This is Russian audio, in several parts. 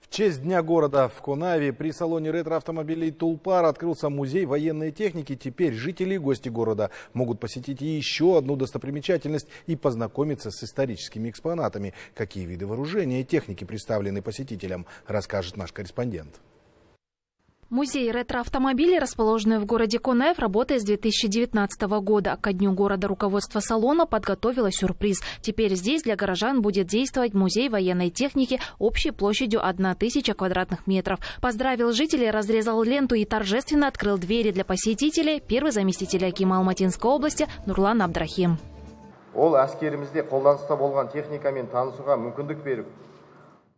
В честь Дня города в Кунаве при салоне ретро-автомобилей «Тулпар» открылся музей военной техники. Теперь жители и гости города могут посетить еще одну достопримечательность и познакомиться с историческими экспонатами. Какие виды вооружения и техники представлены посетителям, расскажет наш корреспондент. Музей ретроавтомобилей, расположенный в городе Конаев, работает с 2019 года. Ко дню города руководство салона подготовило сюрприз. Теперь здесь для горожан будет действовать музей военной техники общей площадью 1000 квадратных метров. Поздравил жителей, разрезал ленту и торжественно открыл двери для посетителей первый заместитель Акима Алматинской области Нурлан Абдрахим. Ол әскерімізде қолданыста танысуға мүмкіндік беріп,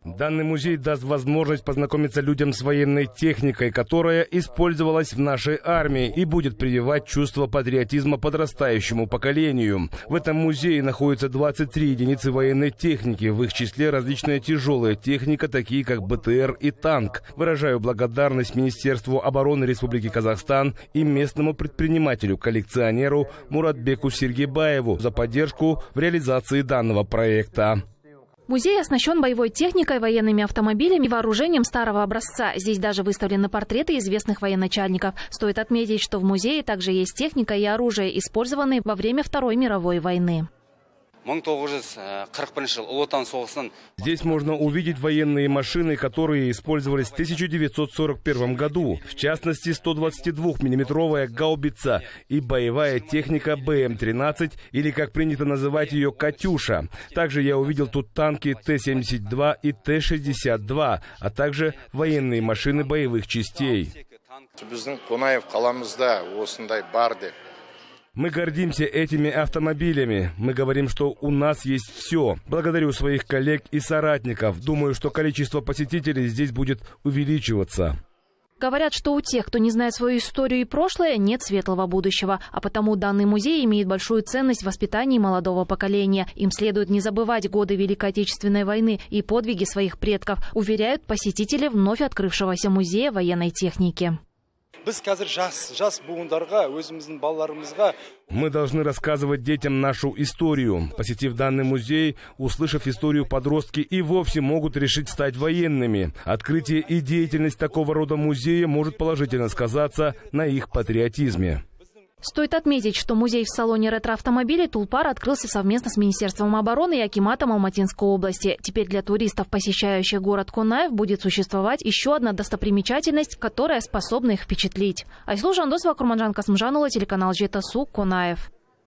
Данный музей даст возможность познакомиться людям с военной техникой, которая использовалась в нашей армии и будет прививать чувство патриотизма подрастающему поколению. В этом музее находится 23 единицы военной техники, в их числе различная тяжелая техника, такие как БТР и танк. Выражаю благодарность Министерству обороны Республики Казахстан и местному предпринимателю-коллекционеру Муратбеку Сергебаеву за поддержку в реализации данного проекта. Музей оснащен боевой техникой, военными автомобилями и вооружением старого образца. Здесь даже выставлены портреты известных военачальников. Стоит отметить, что в музее также есть техника и оружие, использованные во время Второй мировой войны. Здесь можно увидеть военные машины, которые использовались в 1941 году. В частности, 122-миллиметровая гаубица и боевая техника БМ-13, эм или, как принято называть ее, «Катюша». Также я увидел тут танки Т-72 и Т-62, а также военные машины боевых частей. Мы гордимся этими автомобилями. Мы говорим, что у нас есть все. Благодарю своих коллег и соратников. Думаю, что количество посетителей здесь будет увеличиваться. Говорят, что у тех, кто не знает свою историю и прошлое, нет светлого будущего, а потому данный музей имеет большую ценность в воспитании молодого поколения. Им следует не забывать годы Великой Отечественной войны и подвиги своих предков, уверяют посетители вновь открывшегося музея военной техники. Мы должны рассказывать детям нашу историю. Посетив данный музей, услышав историю, подростки и вовсе могут решить стать военными. Открытие и деятельность такого рода музея может положительно сказаться на их патриотизме. Стоит отметить, что музей в салоне ретроавтомобилей Тулпар открылся совместно с Министерством обороны и Акиматом Алматинской области. Теперь для туристов, посещающих город Кунаев, будет существовать еще одна достопримечательность, которая способна их впечатлить. Айслу Жандосова, Курманжан Касмжанова, телеканал Жетасу, Кунаев.